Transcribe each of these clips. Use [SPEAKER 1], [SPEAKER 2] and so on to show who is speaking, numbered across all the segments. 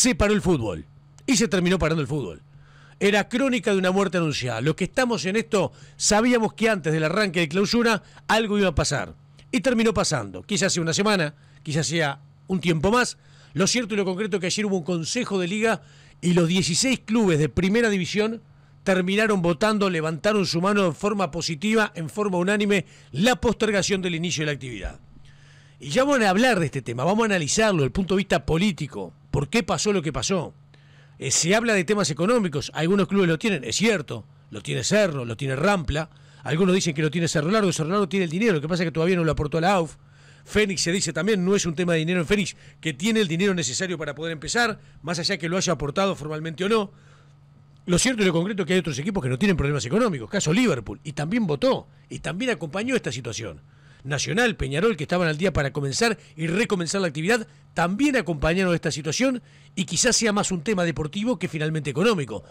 [SPEAKER 1] se paró el fútbol. Y se terminó parando el fútbol. Era crónica de una muerte anunciada. Los que estamos en esto sabíamos que antes del arranque de clausura algo iba a pasar. Y terminó pasando. Quizás hace una semana, quizás sea un tiempo más. Lo cierto y lo concreto es que ayer hubo un consejo de liga y los 16 clubes de primera división terminaron votando, levantaron su mano en forma positiva, en forma unánime, la postergación del inicio de la actividad. Y ya vamos a hablar de este tema, vamos a analizarlo desde el punto de vista político, ¿Por qué pasó lo que pasó? Eh, se habla de temas económicos, algunos clubes lo tienen, es cierto, lo tiene Cerro, lo tiene Rampla, algunos dicen que lo tiene Cerro Largo, Cerro Largo tiene el dinero, lo que pasa es que todavía no lo aportó a la AUF. Fénix se dice también, no es un tema de dinero en Fénix, que tiene el dinero necesario para poder empezar, más allá que lo haya aportado formalmente o no. Lo cierto y lo concreto es que hay otros equipos que no tienen problemas económicos, caso Liverpool, y también votó, y también acompañó esta situación. Nacional, Peñarol, que estaban al día para comenzar y recomenzar la actividad, también acompañaron esta situación y quizás sea más un tema deportivo que finalmente económico.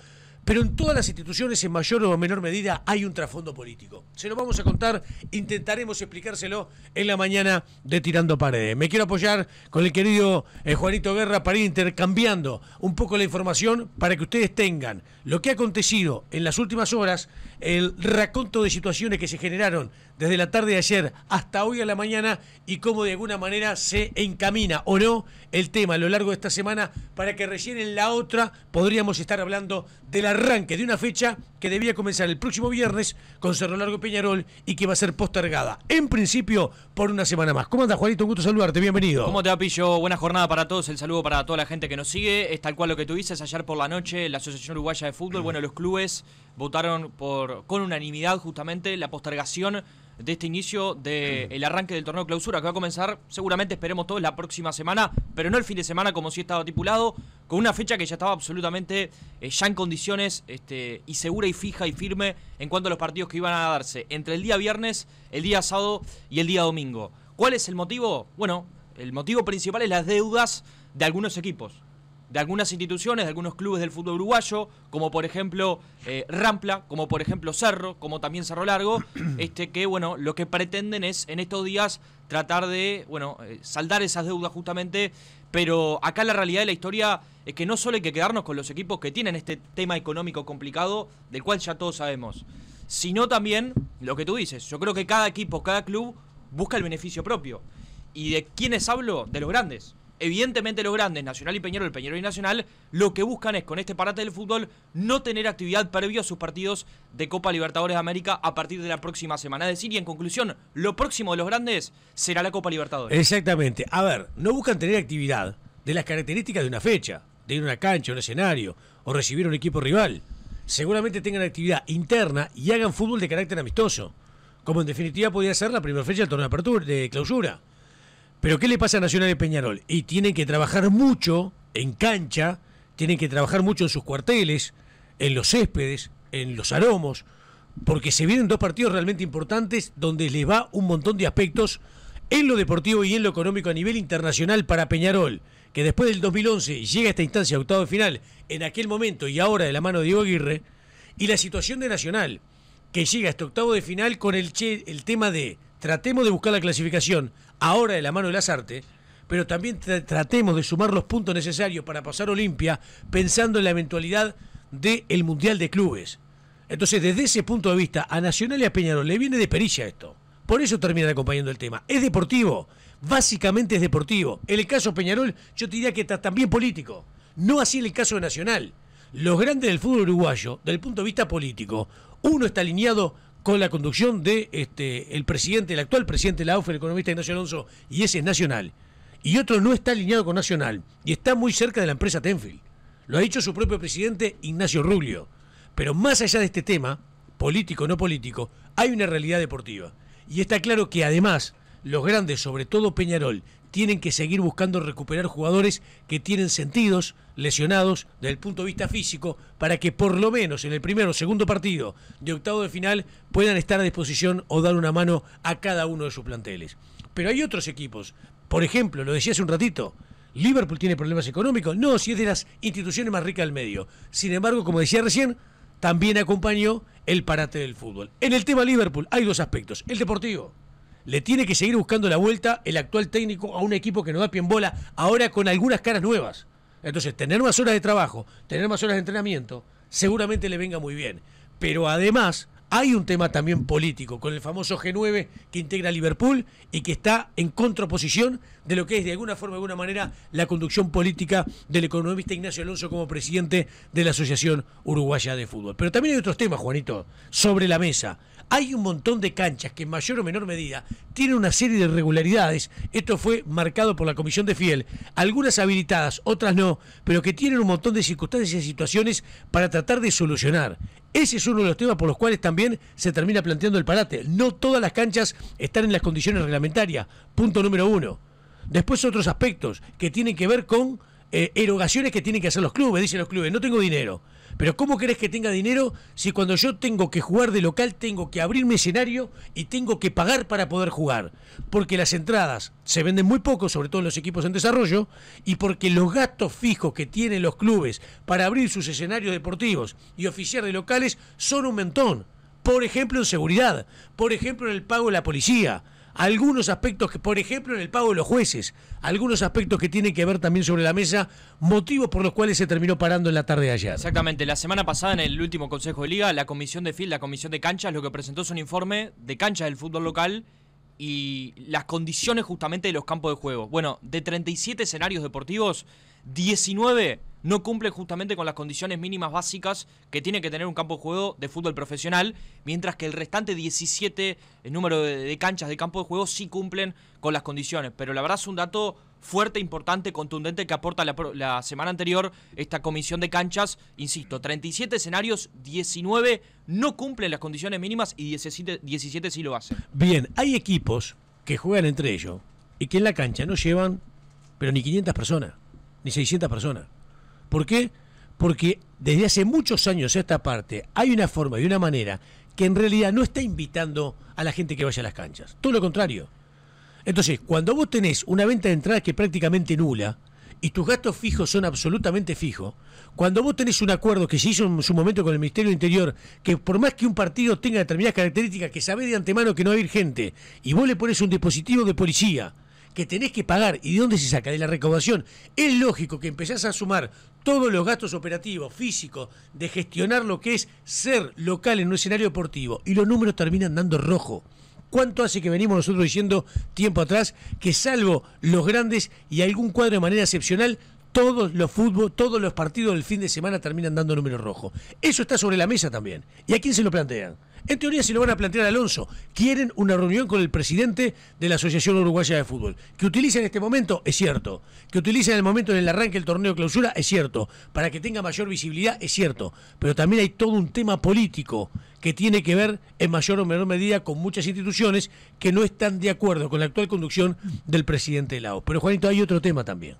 [SPEAKER 1] Pero en todas las instituciones, en mayor o menor medida, hay un trasfondo político. Se lo vamos a contar, intentaremos explicárselo en la mañana de Tirando Paredes. Me quiero apoyar con el querido eh, Juanito Guerra para ir intercambiando un poco la información para que ustedes tengan lo que ha acontecido en las últimas horas el raconto de situaciones que se generaron desde la tarde de ayer hasta hoy a la mañana y cómo de alguna manera se encamina o no el tema a lo largo de esta semana para que recién en la otra podríamos estar hablando del arranque de una fecha que debía comenzar el próximo viernes con Cerro Largo Peñarol y que va a ser postergada, en principio, por una semana más. ¿Cómo andas, Juanito? Un gusto saludarte, bienvenido. ¿Cómo te va,
[SPEAKER 2] Pillo? Buena jornada para todos, el saludo para toda la gente que nos sigue. Es tal cual lo que tú dices, ayer por la noche la Asociación Uruguaya de Fútbol, bueno, los clubes votaron por con unanimidad justamente la postergación de este inicio del eh, arranque del torneo clausura, que va a comenzar, seguramente esperemos todos, la próxima semana, pero no el fin de semana como si estaba tipulado, con una fecha que ya estaba absolutamente eh, ya en condiciones este, y segura y fija y firme en cuanto a los partidos que iban a darse entre el día viernes, el día sábado y el día domingo. ¿Cuál es el motivo? Bueno, el motivo principal es las deudas de algunos equipos de algunas instituciones, de algunos clubes del fútbol uruguayo, como por ejemplo eh, Rampla, como por ejemplo Cerro, como también Cerro Largo, este que bueno, lo que pretenden es en estos días tratar de, bueno, eh, saldar esas deudas justamente, pero acá la realidad de la historia es que no solo hay que quedarnos con los equipos que tienen este tema económico complicado, del cual ya todos sabemos, sino también lo que tú dices, yo creo que cada equipo, cada club busca el beneficio propio. ¿Y de quiénes hablo? De los grandes evidentemente los grandes, Nacional y el Peñarol y Nacional, lo que buscan es con este parate del fútbol no tener actividad previo a sus partidos de Copa Libertadores de América a partir de la próxima semana. Es decir, y en conclusión, lo próximo de los grandes será la Copa Libertadores.
[SPEAKER 1] Exactamente. A ver, no buscan tener actividad de las características de una fecha, de ir a una cancha, un escenario o recibir un equipo rival. Seguramente tengan actividad interna y hagan fútbol de carácter amistoso, como en definitiva podría ser la primera fecha del torneo de, apertura, de clausura. Pero ¿qué le pasa a Nacional y Peñarol? Y tienen que trabajar mucho en cancha, tienen que trabajar mucho en sus cuarteles, en los céspedes, en los aromos, porque se vienen dos partidos realmente importantes donde les va un montón de aspectos en lo deportivo y en lo económico a nivel internacional para Peñarol, que después del 2011 llega a esta instancia de octavo de final, en aquel momento y ahora de la mano de Diego Aguirre, y la situación de Nacional, que llega a este octavo de final con el, che, el tema de tratemos de buscar la clasificación, ahora de la mano de las artes, pero también tratemos de sumar los puntos necesarios para pasar Olimpia pensando en la eventualidad del Mundial de Clubes. Entonces, desde ese punto de vista, a Nacional y a Peñarol le viene de perilla esto. Por eso termina acompañando el tema. Es deportivo, básicamente es deportivo. En el caso Peñarol, yo te diría que está también político. No así en el caso de Nacional. Los grandes del fútbol uruguayo, desde el punto de vista político, uno está alineado con la conducción de este, el presidente, el actual presidente de la AUF, el economista Ignacio Alonso, y ese es Nacional. Y otro no está alineado con Nacional y está muy cerca de la empresa Tenfield. Lo ha dicho su propio presidente Ignacio Rubio. Pero más allá de este tema, político o no político, hay una realidad deportiva. Y está claro que además los grandes, sobre todo Peñarol tienen que seguir buscando recuperar jugadores que tienen sentidos, lesionados desde el punto de vista físico, para que por lo menos en el primero o segundo partido de octavo de final puedan estar a disposición o dar una mano a cada uno de sus planteles. Pero hay otros equipos, por ejemplo, lo decía hace un ratito, Liverpool tiene problemas económicos, no, si es de las instituciones más ricas del medio. Sin embargo, como decía recién, también acompañó el parate del fútbol. En el tema Liverpool hay dos aspectos, el deportivo le tiene que seguir buscando la vuelta el actual técnico a un equipo que no da pie en bola, ahora con algunas caras nuevas. Entonces, tener más horas de trabajo, tener más horas de entrenamiento, seguramente le venga muy bien. Pero además, hay un tema también político con el famoso G9 que integra Liverpool y que está en contraposición de lo que es de alguna forma, de alguna manera, la conducción política del economista Ignacio Alonso como presidente de la Asociación Uruguaya de Fútbol. Pero también hay otros temas, Juanito, sobre la mesa hay un montón de canchas que en mayor o menor medida tienen una serie de irregularidades. Esto fue marcado por la Comisión de Fiel. Algunas habilitadas, otras no, pero que tienen un montón de circunstancias y situaciones para tratar de solucionar. Ese es uno de los temas por los cuales también se termina planteando el parate. No todas las canchas están en las condiciones reglamentarias. Punto número uno. Después otros aspectos que tienen que ver con eh, erogaciones que tienen que hacer los clubes. Dicen los clubes, no tengo dinero. Pero ¿cómo crees que tenga dinero si cuando yo tengo que jugar de local tengo que abrir mi escenario y tengo que pagar para poder jugar? Porque las entradas se venden muy poco, sobre todo en los equipos en desarrollo, y porque los gastos fijos que tienen los clubes para abrir sus escenarios deportivos y oficiar de locales son un mentón. Por ejemplo, en seguridad, por ejemplo, en el pago de la policía algunos aspectos que, por ejemplo, en el pago de los jueces, algunos aspectos que tienen que ver también sobre la mesa, motivos por los cuales se terminó parando en la tarde de ayer.
[SPEAKER 2] Exactamente, la semana pasada en el último Consejo de Liga, la comisión de FIL, la comisión de canchas, lo que presentó es un informe de canchas del fútbol local y las condiciones justamente de los campos de juego. Bueno, de 37 escenarios deportivos, 19 no cumple justamente con las condiciones mínimas básicas que tiene que tener un campo de juego de fútbol profesional, mientras que el restante 17 el número de, canchas de campo de juego sí cumplen con las condiciones. Pero la verdad es un dato fuerte, importante, contundente que aporta la, semana anterior esta comisión de canchas. Insisto, 37 escenarios, 19 no cumplen las condiciones mínimas y 17, 17 sí lo hacen.
[SPEAKER 1] Bien, hay equipos que juegan entre ellos y que en la cancha no llevan, pero ni 500 personas, ni 600 personas. ¿Por qué? Porque desde hace muchos años a esta parte hay una forma y una manera que en realidad no está invitando a la gente que vaya a las canchas. Todo lo contrario. Entonces, cuando vos tenés una venta de entradas que es prácticamente nula y tus gastos fijos son absolutamente fijos, cuando vos tenés un acuerdo que se hizo en su momento con el Ministerio del Interior, que por más que un partido tenga determinadas características que sabés de antemano que no va a gente, y vos le pones un dispositivo de policía, que tenés que pagar y de dónde se saca, de la recaudación, es lógico que empezás a sumar todos los gastos operativos, físicos, de gestionar lo que es ser local en un escenario deportivo y los números terminan dando rojo. ¿Cuánto hace que venimos nosotros diciendo tiempo atrás que salvo los grandes y algún cuadro de manera excepcional, todos los fútbol, todos los partidos del fin de semana terminan dando número rojo. Eso está sobre la mesa también. ¿Y a quién se lo plantean? En teoría se lo van a plantear a Alonso. Quieren una reunión con el presidente de la Asociación Uruguaya de Fútbol. Que utilice en este momento, es cierto. Que utiliza en el momento en el arranque del torneo clausura, es cierto. Para que tenga mayor visibilidad, es cierto. Pero también hay todo un tema político que tiene que ver en mayor o menor medida con muchas instituciones que no están de acuerdo con la actual conducción del presidente de la Pero Juanito, hay otro tema también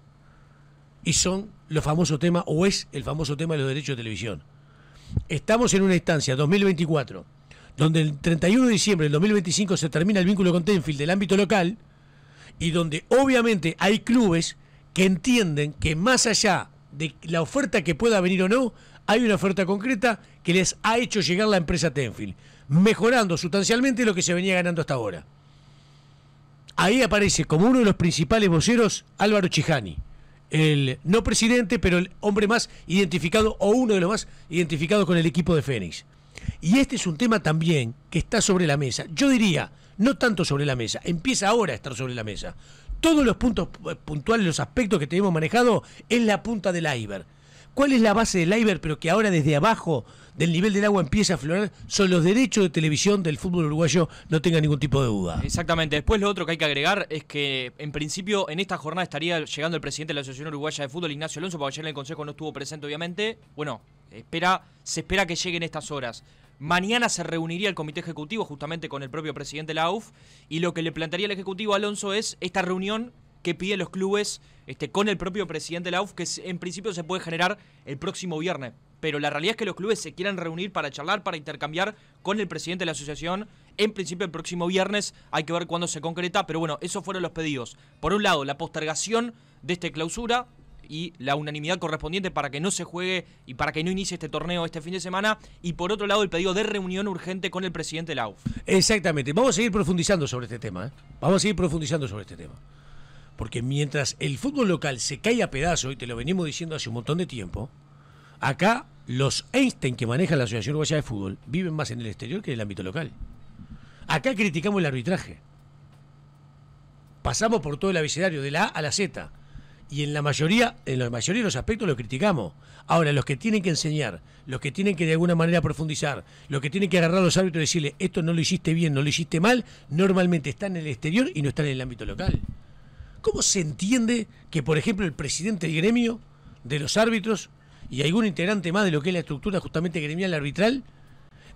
[SPEAKER 1] y son los famosos temas, o es el famoso tema de los derechos de televisión. Estamos en una instancia, 2024, donde el 31 de diciembre del 2025 se termina el vínculo con Tenfield del ámbito local y donde obviamente hay clubes que entienden que más allá de la oferta que pueda venir o no, hay una oferta concreta que les ha hecho llegar la empresa Tenfield, mejorando sustancialmente lo que se venía ganando hasta ahora. Ahí aparece como uno de los principales voceros Álvaro Chijani el no presidente, pero el hombre más identificado o uno de los más identificados con el equipo de Fénix. Y este es un tema también que está sobre la mesa. Yo diría, no tanto sobre la mesa, empieza ahora a estar sobre la mesa. Todos los puntos puntuales, los aspectos que tenemos manejado es la punta del Iber. ¿Cuál es la base del Iber, pero que ahora desde abajo del nivel del agua empieza a aflorar son los derechos de televisión del fútbol uruguayo, no tenga ningún tipo de duda.
[SPEAKER 2] Exactamente. Después lo otro que hay que agregar es que en principio en esta jornada estaría llegando el presidente de la Asociación Uruguaya de Fútbol, Ignacio Alonso, porque ayer en el Consejo no estuvo presente obviamente. Bueno, espera, se espera que llegue en estas horas. Mañana se reuniría el comité ejecutivo justamente con el propio presidente de la AUF y lo que le plantearía el ejecutivo Alonso es esta reunión que piden los clubes este, con el propio presidente de la AUF que en principio se puede generar el próximo viernes pero la realidad es que los clubes se quieran reunir para charlar, para intercambiar con el presidente de la asociación. En principio el próximo viernes hay que ver cuándo se concreta, pero bueno, esos fueron los pedidos. Por un lado, la postergación de esta clausura y la unanimidad correspondiente para que no se juegue y para que no inicie este torneo este
[SPEAKER 1] fin de semana. Y por otro lado, el pedido de reunión urgente con el presidente de la UF. Exactamente, vamos a seguir profundizando sobre este tema. ¿eh? Vamos a seguir profundizando sobre este tema. Porque mientras el fútbol local se cae a pedazos, y te lo venimos diciendo hace un montón de tiempo, Acá los Einstein que manejan la Asociación Uruguaya de Fútbol viven más en el exterior que en el ámbito local. Acá criticamos el arbitraje. Pasamos por todo el abecedario, de la A a la Z. Y en la mayoría, en la mayoría de los aspectos lo criticamos. Ahora, los que tienen que enseñar, los que tienen que de alguna manera profundizar, los que tienen que agarrar a los árbitros y decirle, esto no lo hiciste bien, no lo hiciste mal, normalmente están en el exterior y no están en el ámbito local. ¿Cómo se entiende que, por ejemplo, el presidente del gremio de los árbitros y algún integrante más de lo que es la estructura justamente gremial arbitral?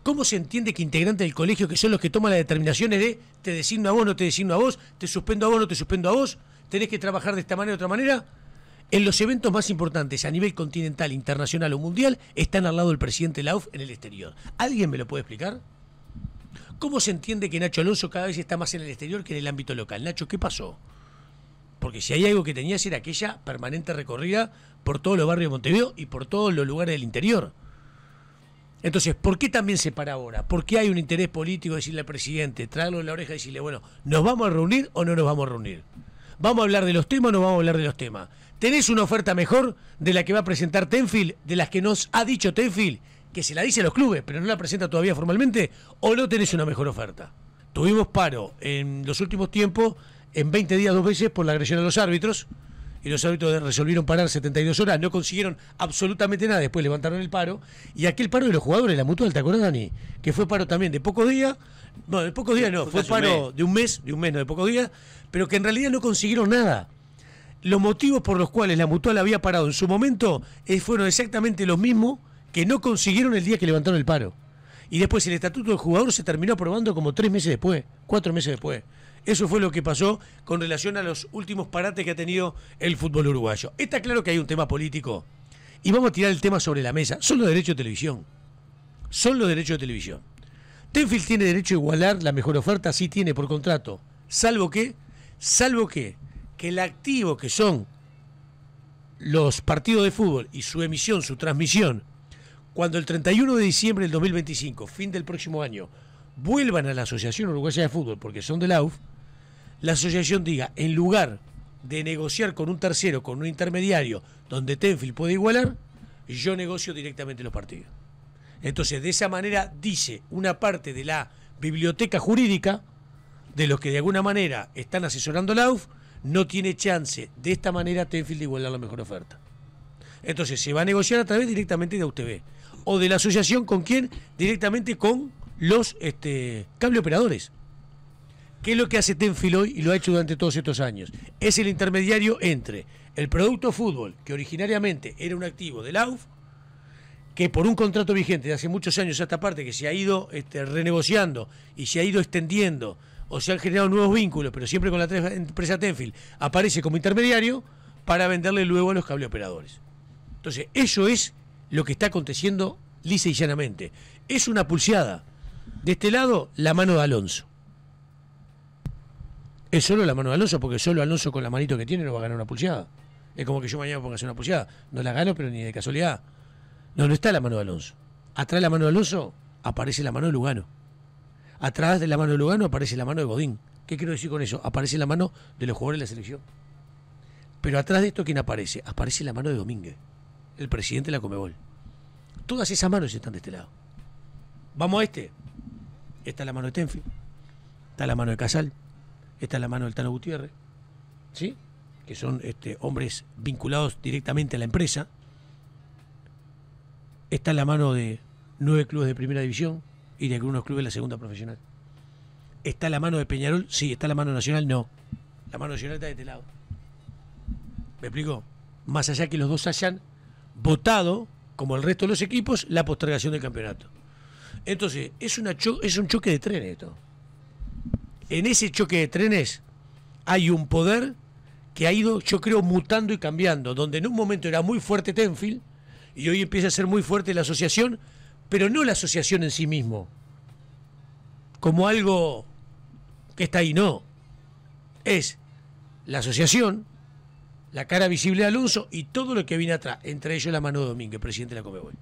[SPEAKER 1] ¿Cómo se entiende que integrante del colegio, que son los que toman las determinaciones de te designo a vos, no te designo a vos, te suspendo a vos, no te suspendo a vos, tenés que trabajar de esta manera o de otra manera? En los eventos más importantes a nivel continental, internacional o mundial, están al lado del presidente Lauf en el exterior. ¿Alguien me lo puede explicar? ¿Cómo se entiende que Nacho Alonso cada vez está más en el exterior que en el ámbito local? Nacho, ¿qué pasó? Porque si hay algo que tenías era aquella permanente recorrida por todos los barrios de Montevideo y por todos los lugares del interior. Entonces, ¿por qué también se para ahora? ¿Por qué hay un interés político de decirle al presidente, traerlo en la oreja y decirle, bueno, ¿nos vamos a reunir o no nos vamos a reunir? ¿Vamos a hablar de los temas o no vamos a hablar de los temas? ¿Tenés una oferta mejor de la que va a presentar Tenfield, de las que nos ha dicho Tenfield, que se la dice a los clubes, pero no la presenta todavía formalmente? ¿O no tenés una mejor oferta? Tuvimos paro en los últimos tiempos, en 20 días dos veces, por la agresión a los árbitros y los árbitros resolvieron parar 72 horas, no consiguieron absolutamente nada, después levantaron el paro, y aquel paro de los jugadores, la mutual, ¿te acuerdas Dani? Que fue paro también de pocos días, no, de pocos días no, fue, paro de un mes, de un mes, no de pocos días, pero que en realidad no consiguieron nada. Los motivos por los cuales la mutual había parado en su momento eh, fueron exactamente los mismos que no consiguieron el día que levantaron el paro. Y después el estatuto del jugador se terminó aprobando como tres meses después, cuatro meses después. Eso fue lo que pasó con relación a los últimos parates que ha tenido el fútbol uruguayo. Está claro que hay un tema político y vamos a tirar el tema sobre la mesa. Son los derechos de televisión. Son los derechos de televisión. Tenfield tiene derecho a igualar la mejor oferta, sí tiene por contrato. Salvo que, salvo que, que el activo que son los partidos de fútbol y su emisión, su transmisión, cuando el 31 de diciembre del 2025, fin del próximo año, vuelvan a la Asociación Uruguaya de Fútbol, porque son de la UF, la asociación diga, en lugar de negociar con un tercero, con un intermediario, donde Tenfield puede igualar, yo negocio directamente los partidos. Entonces, de esa manera dice una parte de la biblioteca jurídica, de los que de alguna manera están asesorando la UF, no tiene chance de esta manera Tenfield de igualar la mejor oferta. Entonces, se va a negociar a través directamente de UTV. O de la asociación con quién? Directamente con los este, cable operadores. ¿Qué es lo que hace hoy y lo ha hecho durante todos estos años? Es el intermediario entre el producto fútbol, que originariamente era un activo del AUF, que por un contrato vigente de hace muchos años a esta parte, que se ha ido este, renegociando y se ha ido extendiendo, o se han generado nuevos vínculos, pero siempre con la empresa Tenfil, aparece como intermediario para venderle luego a los cableoperadores. Entonces, eso es lo que está aconteciendo lisa y llanamente. Es una pulseada. De este lado, la mano de Alonso. Es solo la mano de Alonso, porque solo Alonso con la manito que tiene no va a ganar una pulseada. Es como que yo mañana ponga hacer una pulseada. No la gano, pero ni de casualidad. No, no está la mano de Alonso. Atrás de la mano de Alonso aparece la mano de Lugano. Atrás de la mano de Lugano aparece la mano de Godín. ¿Qué quiero decir con eso? Aparece la mano de los jugadores de la selección. Pero atrás de esto, ¿quién aparece? Aparece la mano de Domínguez, el presidente de la Comebol. Todas esas manos están de este lado. Vamos a este. Está la mano de Tenfi. Está la mano de Casal está en la mano del Tano Gutiérrez, ¿sí? que son este, hombres vinculados directamente a la empresa, está en la mano de nueve clubes de primera división y de algunos clubes de la segunda profesional. ¿Está en la mano de Peñarol? Sí, está en la mano nacional, no. La mano nacional está de este lado. ¿Me explico? Más allá que los dos hayan votado, como el resto de los equipos, la postergación del campeonato. Entonces, es, una es un choque de trenes esto en ese choque de trenes hay un poder que ha ido, yo creo, mutando y cambiando, donde en un momento era muy fuerte Tenfield y hoy empieza a ser muy fuerte la asociación, pero no la asociación en sí mismo, como algo que está ahí, no. Es la asociación, la cara visible de Alonso y todo lo que viene atrás, entre ellos la mano de Domínguez, presidente de la Comebol.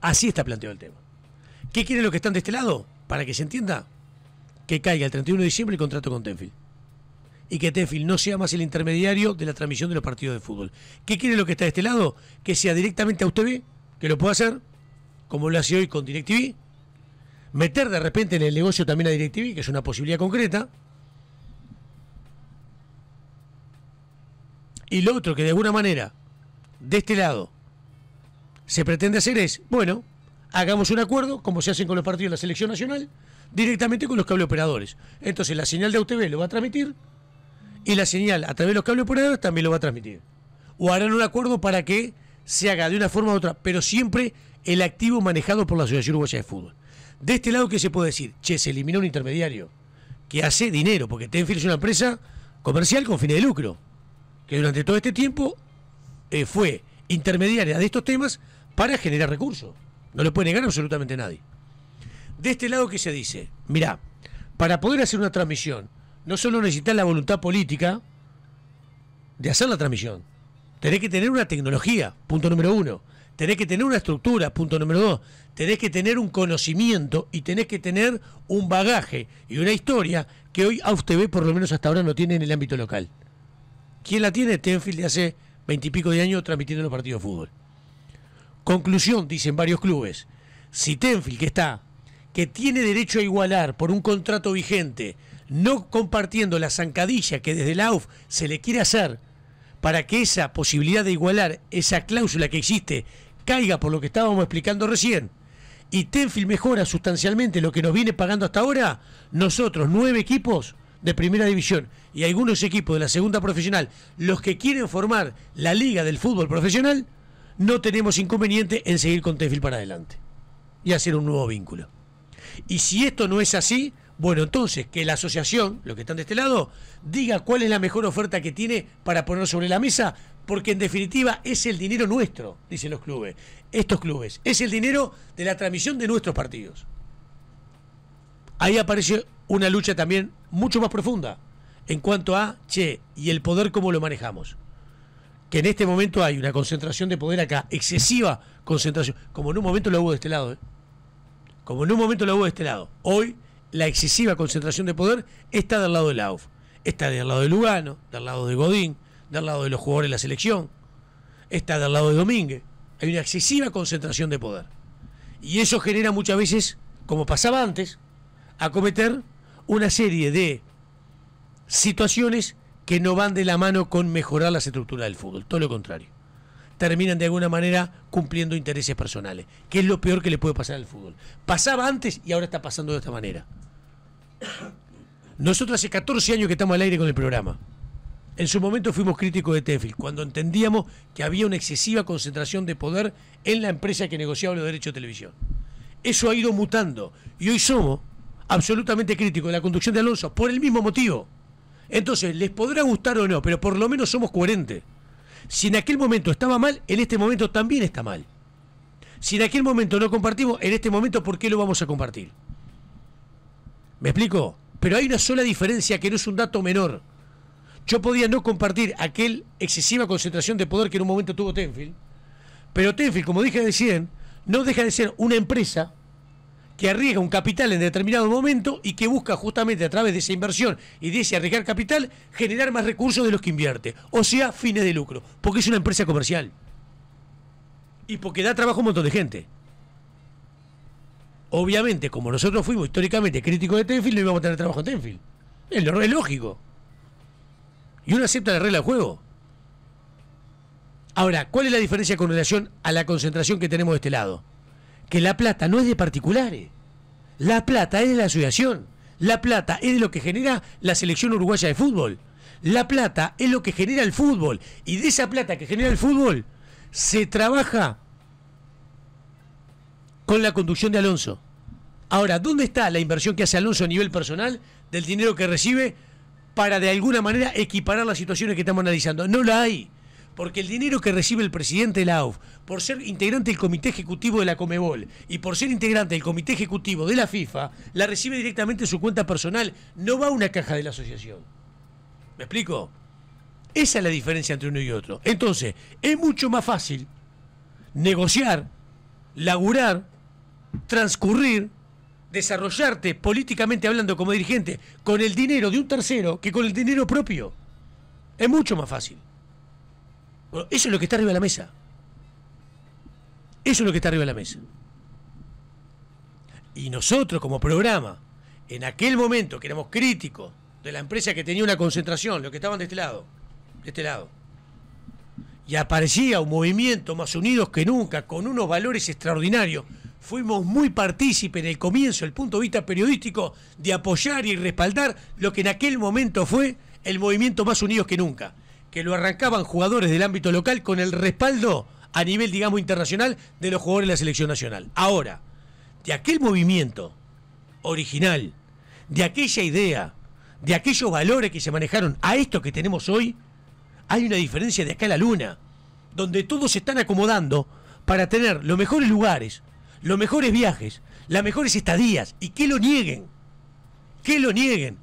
[SPEAKER 1] Así está planteado el tema. ¿Qué quieren los que están de este lado? para que se entienda, que caiga el 31 de diciembre el contrato con Tenfield. Y que Tenfield no sea más el intermediario de la transmisión de los partidos de fútbol. ¿Qué quiere lo que está de este lado? Que sea directamente a UTV, que lo pueda hacer, como lo hace hoy con DirecTV. Meter de repente en el negocio también a DirecTV, que es una posibilidad concreta. Y lo otro que de alguna manera, de este lado, se pretende hacer es, bueno, hagamos un acuerdo, como se hacen con los partidos de la selección nacional, directamente con los cable operadores. Entonces la señal de UTV lo va a transmitir y la señal a través de los cable operadores también lo va a transmitir. O harán un acuerdo para que se haga de una forma u otra, pero siempre el activo manejado por la Asociación Uruguaya de Fútbol. De este lado, ¿qué se puede decir? Che, se eliminó un intermediario que hace dinero, porque Tenfield es una empresa comercial con fines de lucro, que durante todo este tiempo eh, fue intermediaria de estos temas para generar recursos. No lo puede negar absolutamente nadie. De este lado, ¿qué se dice? Mirá, para poder hacer una transmisión, no solo necesitas la voluntad política de hacer la transmisión, tenés que tener una tecnología, punto número uno. Tenés que tener una estructura, punto número dos. Tenés que tener un conocimiento y tenés que tener un bagaje y una historia que hoy usted TV, por lo menos hasta ahora, no tiene en el ámbito local. ¿Quién la tiene? Tenfield de hace veintipico de años transmitiendo los partidos de fútbol. Conclusión, dicen varios clubes. Si Tenfield, que está, que tiene derecho a igualar por un contrato vigente, no compartiendo la zancadilla que desde la UF se le quiere hacer para que esa posibilidad de igualar, esa cláusula que existe, caiga por lo que estábamos explicando recién, y Tenfield mejora sustancialmente lo que nos viene pagando hasta ahora, nosotros, nueve equipos de primera división y algunos equipos de la segunda profesional, los que quieren formar la liga del fútbol profesional, no tenemos inconveniente en seguir con Tefil para adelante y hacer un nuevo vínculo. Y si esto no es así, bueno, entonces que la asociación, los que están de este lado, diga cuál es la mejor oferta que tiene para poner sobre la mesa, porque en definitiva es el dinero nuestro, dicen los clubes, estos clubes, es el dinero de la transmisión de nuestros partidos. Ahí aparece una lucha también mucho más profunda en cuanto a, che, y el poder cómo lo manejamos que en este momento hay una concentración de poder acá, excesiva concentración, como en un momento lo hubo de este lado, ¿eh? como en un momento lo hubo de este lado. Hoy la excesiva concentración de poder está del lado de la está del lado de Lugano, del lado de Godín, del lado de los jugadores de la selección, está del lado de Domínguez. Hay una excesiva concentración de poder. Y eso genera muchas veces, como pasaba antes, acometer una serie de situaciones que no van de la mano con mejorar las estructuras del fútbol, todo lo contrario. Terminan de alguna manera cumpliendo intereses personales, que es lo peor que le puede pasar al fútbol. Pasaba antes y ahora está pasando de esta manera. Nosotros hace 14 años que estamos al aire con el programa. En su momento fuimos críticos de Tefil, cuando entendíamos que había una excesiva concentración de poder en la empresa que negociaba los derechos de televisión. Eso ha ido mutando y hoy somos absolutamente críticos de la conducción de Alonso por el mismo motivo. Entonces, les podrá gustar o no, pero por lo menos somos coherentes. Si en aquel momento estaba mal, en este momento también está mal. Si en aquel momento no compartimos, en este momento, ¿por qué lo vamos a compartir? ¿Me explico? Pero hay una sola diferencia que no es un dato menor. Yo podía no compartir aquel excesiva concentración de poder que en un momento tuvo Tenfield, pero Tenfield, como dije recién, no deja de ser una empresa que arriesga un capital en determinado momento y que busca justamente a través de esa inversión y de ese arriesgar capital generar más recursos de los que invierte. O sea, fines de lucro, porque es una empresa comercial. Y porque da trabajo a un montón de gente. Obviamente, como nosotros fuimos históricamente críticos de Tenfield, no íbamos a tener trabajo en Tenfield. Es, lo, lógico. Y uno acepta la regla del juego. Ahora, ¿cuál es la diferencia con relación a la concentración que tenemos de este lado? que la plata no es de particulares. La plata es de la asociación. La plata es de lo que genera la selección uruguaya de fútbol. La plata es lo que genera el fútbol. Y de esa plata que genera el fútbol se trabaja con la conducción de Alonso. Ahora, ¿dónde está la inversión que hace Alonso a nivel personal del dinero que recibe para de alguna manera equiparar las situaciones que estamos analizando? No la hay porque el dinero que recibe el presidente de la AUF por ser integrante del comité ejecutivo de la Comebol y por ser integrante del comité ejecutivo de la FIFA, la recibe directamente en su cuenta personal, no va a una caja de la asociación. ¿Me explico? Esa es la diferencia entre uno y otro. Entonces, es mucho más fácil negociar, laburar, transcurrir, desarrollarte políticamente hablando como dirigente con el dinero de un tercero que con el dinero propio. Es mucho más fácil eso es lo que está arriba de la mesa. Eso es lo que está arriba de la mesa. Y nosotros como programa, en aquel momento que éramos críticos de la empresa que tenía una concentración, los que estaban de este lado, de este lado, y aparecía un movimiento más unidos que nunca, con unos valores extraordinarios, fuimos muy partícipes en el comienzo, el punto de vista periodístico, de apoyar y respaldar lo que en aquel momento fue el movimiento más unidos que nunca que lo arrancaban jugadores del ámbito local con el respaldo a nivel, digamos, internacional de los jugadores de la selección nacional. Ahora, de aquel movimiento original, de aquella idea, de aquellos valores que se manejaron a esto que tenemos hoy, hay una diferencia de acá a la luna, donde todos se están acomodando para tener los mejores lugares, los mejores viajes, las mejores estadías, y que lo nieguen, que lo nieguen.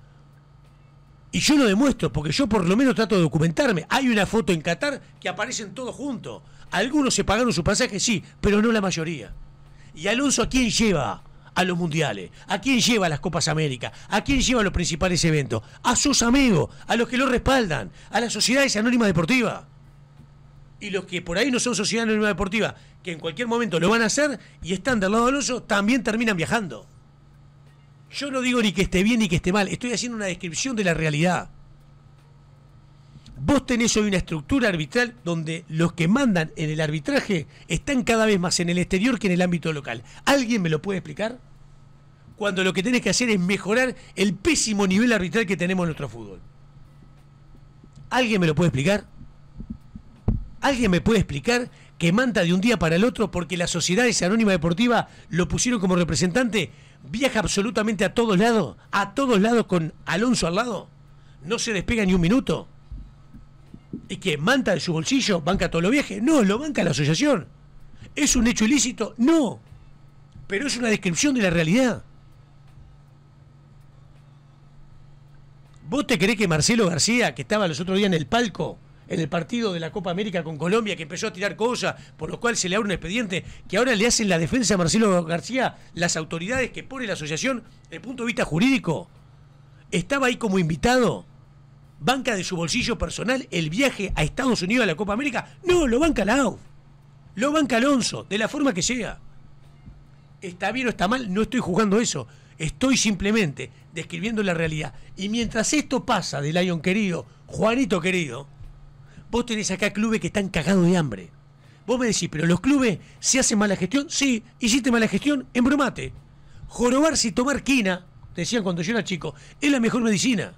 [SPEAKER 1] Y yo lo demuestro, porque yo por lo menos trato de documentarme. Hay una foto en Qatar que aparecen todos juntos. Algunos se pagaron su pasaje, sí, pero no la mayoría. ¿Y Alonso a quién lleva a los mundiales? ¿A quién lleva a las Copas América? ¿A quién lleva a los principales eventos? A sus amigos, a los que lo respaldan, a las sociedades anónimas deportivas. Y los que por ahí no son sociedades anónimas deportivas, que en cualquier momento lo van a hacer y están del lado de Alonso, también terminan viajando. Yo no digo ni que esté bien ni que esté mal, estoy haciendo una descripción de la realidad. Vos tenés hoy una estructura arbitral donde los que mandan en el arbitraje están cada vez más en el exterior que en el ámbito local. ¿Alguien me lo puede explicar? Cuando lo que tenés que hacer es mejorar el pésimo nivel arbitral que tenemos en nuestro fútbol. ¿Alguien me lo puede explicar? ¿Alguien me puede explicar que manta de un día para el otro porque sociedad sociedades anónima deportiva lo pusieron como representante viaja absolutamente a todos lados, a todos lados con Alonso al lado, no se despega ni un minuto. ¿Y que manta de su bolsillo banca todos los viajes? No, lo banca la asociación. ¿Es un hecho ilícito? No. Pero es una descripción de la realidad. ¿Vos te crees que Marcelo García, que estaba los otros días en el palco, en el partido de la Copa América con Colombia, que empezó a tirar cosas, por lo cual se le abre un expediente, que ahora le hacen la defensa a Marcelo García, las autoridades que pone la asociación, desde el punto de vista jurídico, estaba ahí como invitado, banca de su bolsillo personal el viaje a Estados Unidos a la Copa América, no, lo banca Lau, lo banca Alonso, de la forma que sea. Está bien o está mal, no estoy jugando eso. Estoy simplemente describiendo la realidad. Y mientras esto pasa de Lion querido, Juanito querido, Vos tenés acá clubes que están cagados de hambre. Vos me decís, pero los clubes se hacen mala gestión. Sí, hiciste mala gestión, embromate. Jorobarse y tomar quina, decían cuando yo era chico, es la mejor medicina.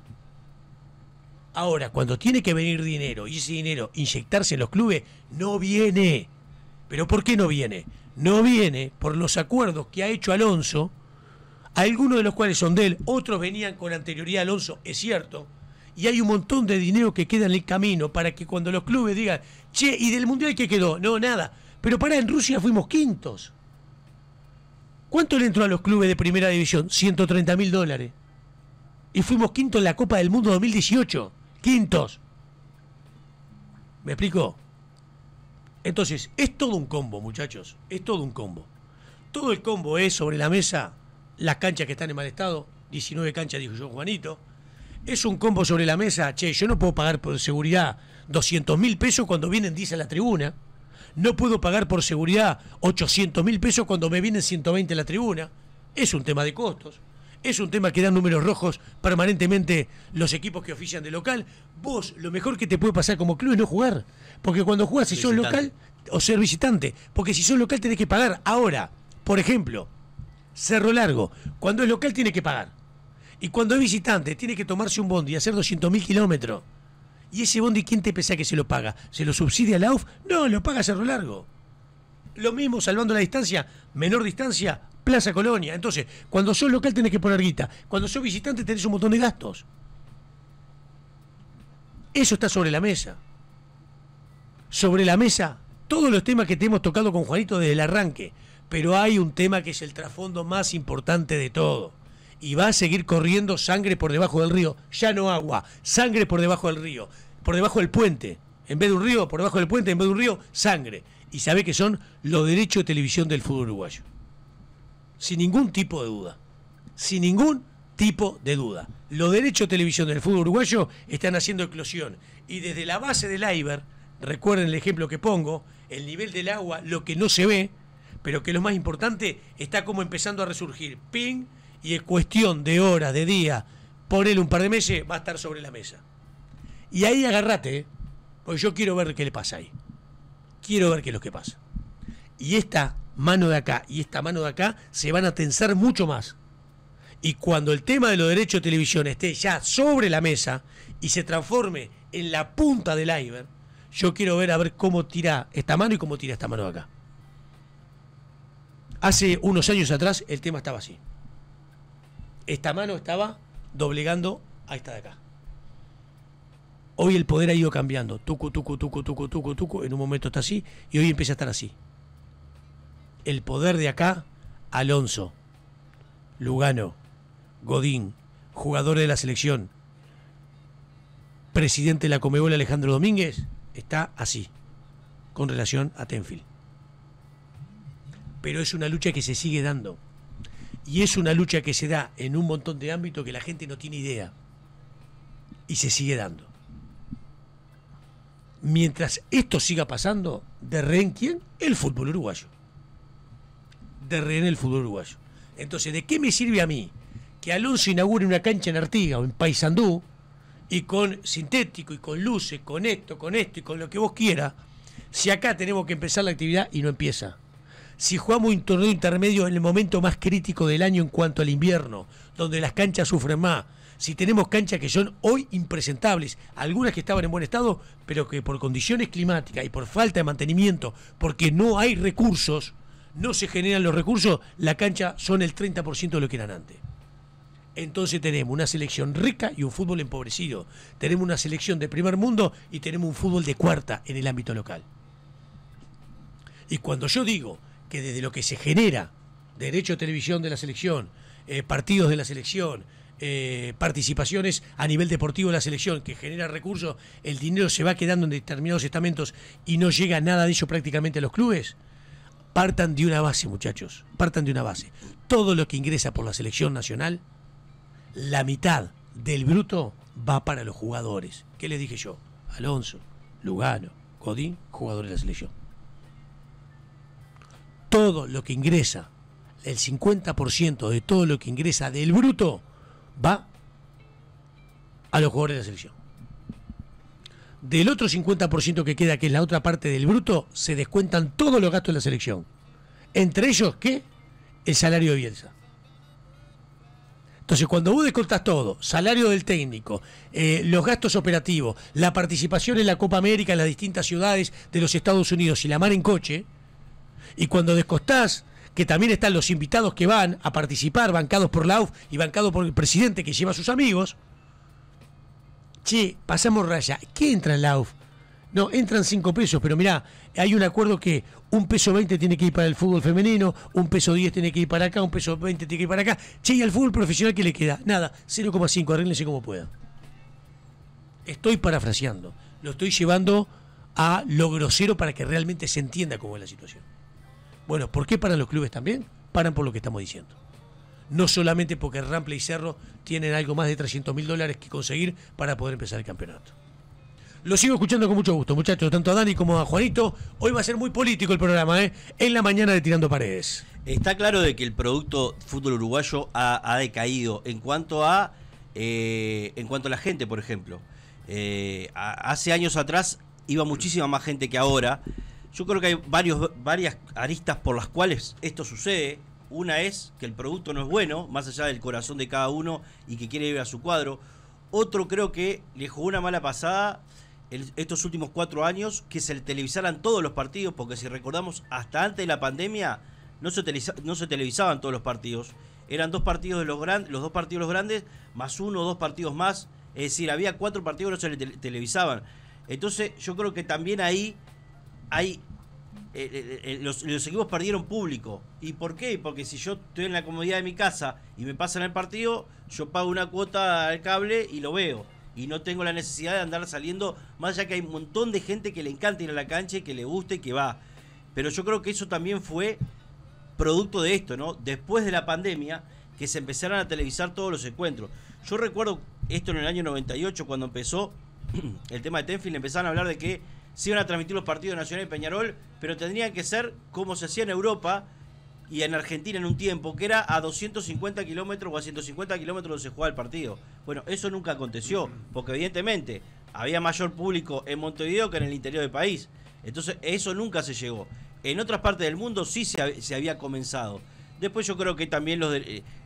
[SPEAKER 1] Ahora, cuando tiene que venir dinero y ese dinero inyectarse en los clubes, no viene. ¿Pero por qué no viene? No viene por los acuerdos que ha hecho Alonso, algunos de los cuales son de él, otros venían con anterioridad a Alonso, es cierto, y hay un montón de dinero que queda en el camino para que cuando los clubes digan, che, ¿y del Mundial qué quedó? No, nada. Pero para en Rusia fuimos quintos. ¿Cuánto le entró a los clubes de primera división? 130 mil dólares. Y fuimos quintos en la Copa del Mundo 2018. Quintos. ¿Me explico? Entonces, es todo un combo, muchachos. Es todo un combo. Todo el combo es sobre la mesa las canchas que están en mal estado. 19 canchas, dijo yo, Juanito es un combo sobre la mesa, che, yo no puedo pagar por seguridad 200 mil pesos cuando vienen 10 a la tribuna, no puedo pagar por seguridad 800 mil pesos cuando me vienen 120 a la tribuna, es un tema de costos, es un tema que dan números rojos permanentemente los equipos que ofician de local, vos lo mejor que te puede pasar como club es no jugar, porque cuando juegas si sos local o ser visitante, porque si sos local tenés que pagar ahora, por ejemplo, Cerro Largo, cuando es local tiene que pagar y cuando es visitante, tiene que tomarse un bondi y hacer 200.000 kilómetros. ¿Y ese bondi quién te pesa que se lo paga? ¿Se lo subsidia la UF? No, lo paga Cerro Largo. Lo mismo, salvando la distancia, menor distancia, Plaza Colonia. Entonces, cuando sos local tenés que poner guita. Cuando sos visitante tenés un montón de gastos. Eso está sobre la mesa. Sobre la mesa, todos los temas que te hemos tocado con Juanito desde el arranque. Pero hay un tema que es el trasfondo más importante de todo y va a seguir corriendo sangre por debajo del río, ya no agua, sangre por debajo del río, por debajo del puente, en vez de un río, por debajo del puente, en vez de un río, sangre. Y sabe que son los derechos de televisión del fútbol uruguayo. Sin ningún tipo de duda. Sin ningún tipo de duda. Los derechos de televisión del fútbol uruguayo están haciendo eclosión. Y desde la base del Iber, recuerden el ejemplo que pongo, el nivel del agua, lo que no se ve, pero que lo más importante está como empezando a resurgir. Ping, y es cuestión de horas, de día, él un par de meses, va a estar sobre la mesa. Y ahí agarrate, ¿eh? porque yo quiero ver qué le pasa ahí. Quiero ver qué es lo que pasa. Y esta mano de acá y esta mano de acá se van a tensar mucho más. Y cuando el tema de los derechos de televisión esté ya sobre la mesa y se transforme en la punta del iceberg, yo quiero ver a ver cómo tira esta mano y cómo tira esta mano de acá. Hace unos años atrás el tema estaba así esta mano estaba doblegando a esta de acá. Hoy el poder ha ido cambiando. Tucu, tucu, tucu, tucu, tucu, tucu. En un momento está así y hoy empieza a estar así. El poder de acá, Alonso, Lugano, Godín, jugador de la selección, presidente de la Comebol Alejandro Domínguez, está así, con relación a Tenfield. Pero es una lucha que se sigue dando. Y es una lucha que se da en un montón de ámbitos que la gente no tiene idea. Y se sigue dando. Mientras esto siga pasando, de rehén quién? El fútbol uruguayo. De rehén el fútbol uruguayo. Entonces, ¿de qué me sirve a mí que Alonso inaugure una cancha en Artiga o en Paysandú y con sintético y con luces, con esto, con esto y con lo que vos quieras, si acá tenemos que empezar la actividad y no empieza? si jugamos un torneo intermedio en el momento más crítico del año en cuanto al invierno, donde las canchas sufren más, si tenemos canchas que son hoy impresentables, algunas que estaban en buen estado, pero que por condiciones climáticas y por falta de mantenimiento, porque no hay recursos, no se generan los recursos, la cancha son el 30% de lo que eran antes. Entonces tenemos una selección rica y un fútbol empobrecido. Tenemos una selección de primer mundo y tenemos un fútbol de cuarta en el ámbito local. Y cuando yo digo que desde lo que se genera, derecho a televisión de la selección, eh, partidos de la selección, eh, participaciones a nivel deportivo de la selección, que genera recursos, el dinero se va quedando en determinados estamentos y no llega nada de eso prácticamente a los clubes, partan de una base, muchachos, partan de una base. Todo lo que ingresa por la selección nacional, la mitad del bruto va para los jugadores. ¿Qué les dije yo? Alonso, Lugano, Godín, jugadores de la selección todo lo que ingresa, el 50% de todo lo que ingresa del bruto, va a los jugadores de la selección. Del otro 50% que queda, que es la otra parte del bruto, se descuentan todos los gastos de la selección. Entre ellos, ¿qué? El salario de Bielsa. Entonces, cuando vos descontas todo, salario del técnico, eh, los gastos operativos, la participación en la Copa América en las distintas ciudades de los Estados Unidos y la mar en coche, y cuando descostás, que también están los invitados que van a participar, bancados por la UF y bancados por el presidente que lleva a sus amigos, che, pasamos raya, ¿qué entra en la UF? No, entran cinco pesos, pero mirá, hay un acuerdo que un peso 20 tiene que ir para el fútbol femenino, un peso 10 tiene que ir para acá, un peso 20 tiene que ir para acá. Che, ¿y al fútbol profesional qué le queda? Nada, 0,5, arréglense como puedan. Estoy parafraseando, lo estoy llevando a lo grosero para que realmente se entienda cómo es la situación. Bueno, ¿por qué paran los clubes también? Paran por lo que estamos diciendo. No solamente porque Rample y Cerro tienen algo más de 300 mil dólares que conseguir para poder empezar el campeonato. Lo sigo escuchando con mucho gusto, muchachos, tanto a Dani como a Juanito. Hoy va a ser muy político el programa, ¿eh? En la mañana de Tirando Paredes.
[SPEAKER 3] Está claro de que el producto fútbol uruguayo ha, decaído en cuanto a eh, en cuanto a la gente, por ejemplo. Eh, hace años atrás iba muchísima más gente que ahora. Yo creo que hay varios, varias aristas por las cuales esto sucede. Una es que el producto no es bueno, más allá del corazón de cada uno y que quiere ir a su cuadro. Otro creo que le jugó una mala pasada estos últimos cuatro años que se televisaran todos los partidos, porque si recordamos, hasta antes de la pandemia no se, no se televisaban todos los partidos. Eran dos partidos de los grandes, los dos partidos los grandes, más uno o dos partidos más. Es decir, había cuatro partidos que no se le televisaban. Entonces, yo creo que también ahí hay eh, eh, eh, los, equipos perdieron público. ¿Y por qué? Porque si yo estoy en la comodidad de mi casa y me pasan el partido, yo pago una cuota al cable y lo veo. Y no tengo la necesidad de andar saliendo, más allá que hay un montón de gente que le encanta ir a la cancha y que le guste y que va. Pero yo creo que eso también fue producto de esto, ¿no? Después de la pandemia, que se empezaron a televisar todos los encuentros. Yo recuerdo esto en el año 98, cuando empezó el tema de Tenfield, empezaron a hablar de que se iban a transmitir los partidos nacionales y Peñarol, pero tendrían que ser como se hacía en Europa y en Argentina en un tiempo, que era a 250 kilómetros o a 150 kilómetros donde se jugaba el partido. Bueno, eso nunca aconteció, porque evidentemente había mayor público en Montevideo que en el interior del país. Entonces, eso nunca se llegó. En otras partes del mundo sí se, había comenzado. Después yo creo que también los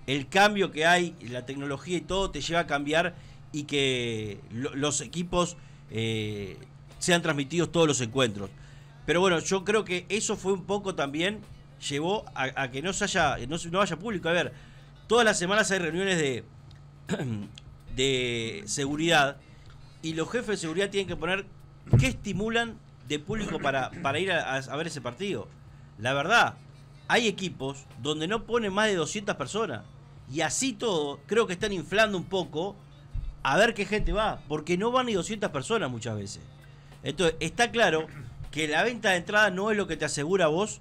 [SPEAKER 3] el cambio que hay, la tecnología y todo, te lleva a cambiar y que los equipos eh, sean transmitidos todos los encuentros. Pero bueno, yo creo que eso fue un poco también, llevó a, que no, se haya, no, público. A ver, todas las semanas hay reuniones de, de seguridad y los jefes de seguridad tienen que poner qué estimulan de público para, para ir a, a, ver ese partido. La verdad, hay equipos donde no ponen más de 200 personas. Y así todo, creo que están inflando un poco a ver qué gente va. Porque no van ni 200 personas muchas veces. Entonces, está claro que la venta de entrada no es lo que te asegura a vos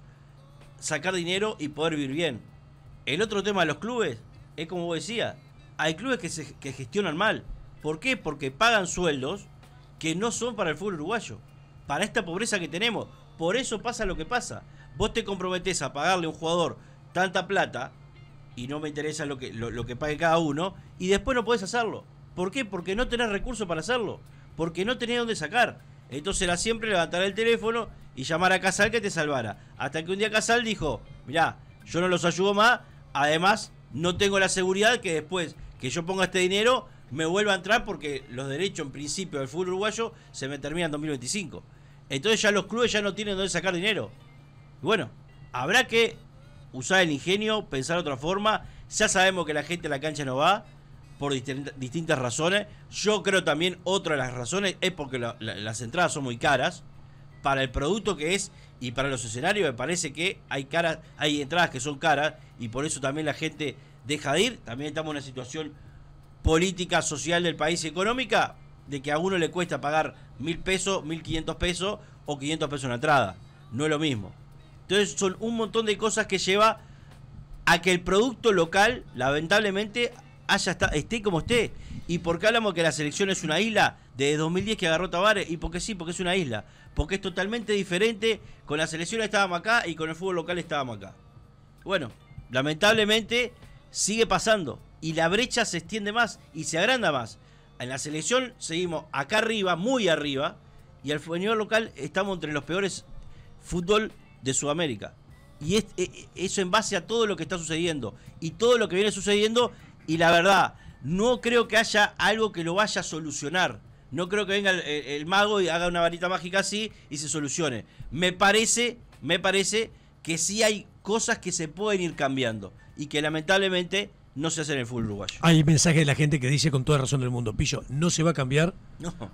[SPEAKER 3] sacar dinero y poder vivir bien. El otro tema de los clubes es como vos decías, hay clubes que, se, gestionan mal. ¿Por qué? Porque pagan sueldos que no son para el fútbol uruguayo, para esta pobreza que tenemos. Por eso pasa lo que pasa. Vos te comprometés a pagarle a un jugador tanta plata y no me interesa lo que, lo, lo que pague cada uno y después no podés hacerlo. ¿Por qué? Porque no tenés recursos para hacerlo, porque no tenés dónde sacar. Entonces era siempre levantar el teléfono y llamar a Casal que te salvara. Hasta que un día Casal dijo, mirá, yo no los ayudo más, además no tengo la seguridad que después que yo ponga este dinero me vuelva a entrar porque los derechos en principio del fútbol uruguayo se me terminan en 2025. Entonces ya los clubes ya no tienen dónde sacar dinero. bueno, habrá que usar el ingenio, pensar otra forma. Ya sabemos que la gente a la cancha no va por distintas, razones. Yo creo también otra de las razones es porque las entradas son muy caras para el producto que es y para los escenarios me parece que hay caras, hay entradas que son caras y por eso también la gente deja de ir. También estamos en una situación política, social del país económica de que a uno le cuesta pagar mil pesos, mil quinientos pesos o quinientos pesos una entrada. No es lo mismo. Entonces son un montón de cosas que lleva a que el producto local lamentablemente esté como esté. ¿Y por qué hablamos que la selección es una isla de 2010 que agarró Tavares? Y porque sí, porque es una isla. Porque es totalmente diferente. Con la selección estábamos acá y con el fútbol local estábamos acá. Bueno, lamentablemente sigue pasando. Y la brecha se extiende más y se agranda más. En la selección seguimos acá arriba, muy arriba. Y al nivel local estamos entre los peores fútbol de Sudamérica. Y e, e, eso en base a todo lo que está sucediendo. Y todo lo que viene sucediendo y la verdad, no creo que haya algo que lo vaya a solucionar. No creo que venga el, mago y haga una varita mágica así y se solucione. Me parece, me parece que sí hay cosas que se pueden ir cambiando y que lamentablemente no se hacen en el fútbol uruguayo.
[SPEAKER 1] Hay mensaje de la gente que dice con toda razón del mundo, Pillo, no se va a cambiar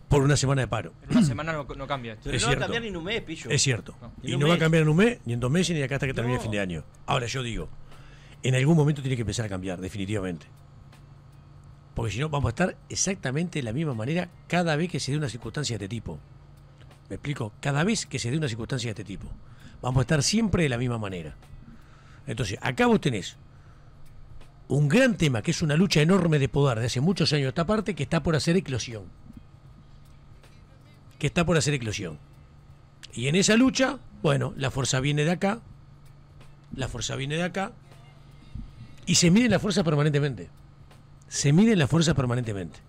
[SPEAKER 1] por una semana de paro.
[SPEAKER 2] una semana no, cambia.
[SPEAKER 1] Pero no va a cambiar ni en
[SPEAKER 2] un mes, Pillo. Es cierto. Y no va a
[SPEAKER 1] cambiar en un mes, ni en dos meses, ni acá hasta que termine el fin de año. Ahora yo digo, en algún momento tiene que empezar a cambiar, definitivamente porque si no vamos a estar exactamente de la misma manera cada vez que se dé una circunstancia de este tipo. ¿Me explico? Cada vez que se dé una circunstancia de este tipo. Vamos a estar siempre de la misma manera. Entonces, acá vos tenés un gran tema que es una lucha enorme de poder de hace muchos años esta parte que está por hacer eclosión. Que está por hacer eclosión. Y en esa lucha, bueno, la fuerza viene de acá, la fuerza viene de acá, y se mide la fuerza permanentemente se mide la fuerza permanentemente.